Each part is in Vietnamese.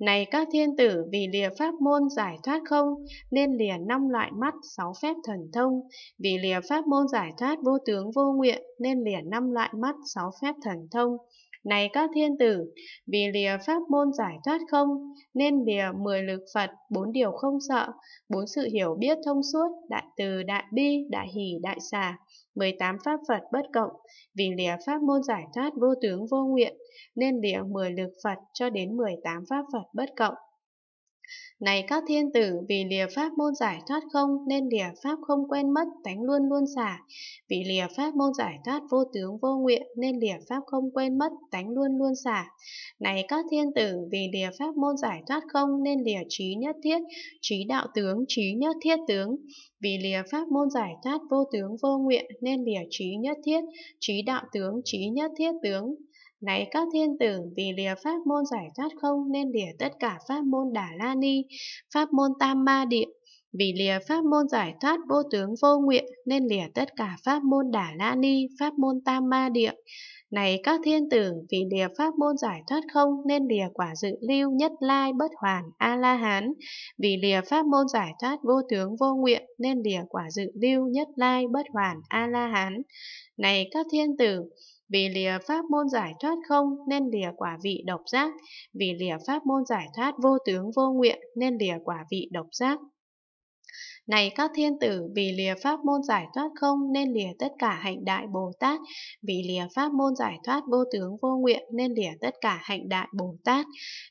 Này các thiên tử vì lìa pháp môn giải thoát không, nên lìa năm loại mắt, sáu phép thần thông. Vì lìa pháp môn giải thoát vô tướng vô nguyện, nên lìa năm loại mắt, sáu phép thần thông. Này các thiên tử, vì lìa pháp môn giải thoát không, nên lìa mười lực Phật, bốn điều không sợ, bốn sự hiểu biết thông suốt, đại từ, đại bi, đại hỷ, đại xả, tám pháp Phật bất cộng, vì lìa pháp môn giải thoát vô tướng vô nguyện, nên lìa mười lực Phật cho đến mười tám pháp Phật bất cộng. Này các thiên tử, vì lìa pháp môn giải thoát không, nên lìa pháp không quên mất, tánh luôn luôn xả. Vì lìa pháp môn giải thoát vô tướng vô nguyện, nên lìa pháp không quên mất, tánh luôn luôn xả. Này các thiên tử, vì lìa pháp môn giải thoát không, nên lìa trí nhất thiết, trí đạo tướng, trí nhất thiết tướng. Vì lìa pháp môn giải thoát vô tướng vô nguyện, nên lìa trí nhất thiết, trí đạo tướng, trí nhất thiết tướng này các thiên tử vì lìa pháp môn giải thoát không nên lìa tất cả pháp môn đà la ni, pháp môn tam ma địa. Vì lìa pháp môn giải thoát vô tướng vô nguyện nên lìa tất cả pháp môn đà la ni, pháp môn tam ma địa. Này các thiên tử, vì lìa pháp môn giải thoát không nên lìa quả dự lưu nhất lai bất hoàn A-la-hán. Vì lìa pháp môn giải thoát vô tướng vô nguyện nên lìa quả dự lưu nhất lai bất hoàn A-la-hán. Này các thiên tử, vì lìa pháp môn giải thoát không nên lìa quả vị độc giác, vì lìa pháp môn giải thoát vô tướng vô nguyện nên lìa quả vị độc giác. Này các thiên tử, vì lìa pháp môn giải thoát không nên lìa tất cả hạnh đại Bồ Tát, vì lìa pháp môn giải thoát vô tướng vô nguyện nên lìa tất cả hạnh đại Bồ Tát.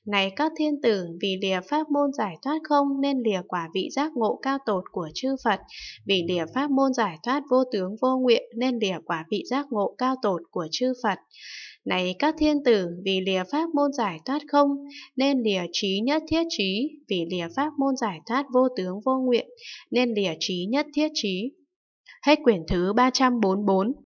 Này các thiên tử, vì lìa pháp môn giải thoát không nên lìa quả vị giác ngộ cao tột của chư Phật, vì lìa pháp môn giải thoát vô tướng vô nguyện nên lìa quả vị giác ngộ cao tột của chư Phật. Này các thiên tử, vì lìa pháp môn giải thoát không, nên lìa trí nhất thiết trí, vì lìa pháp môn giải thoát vô tướng vô nguyện, nên lìa trí nhất thiết trí. Hết quyển thứ 344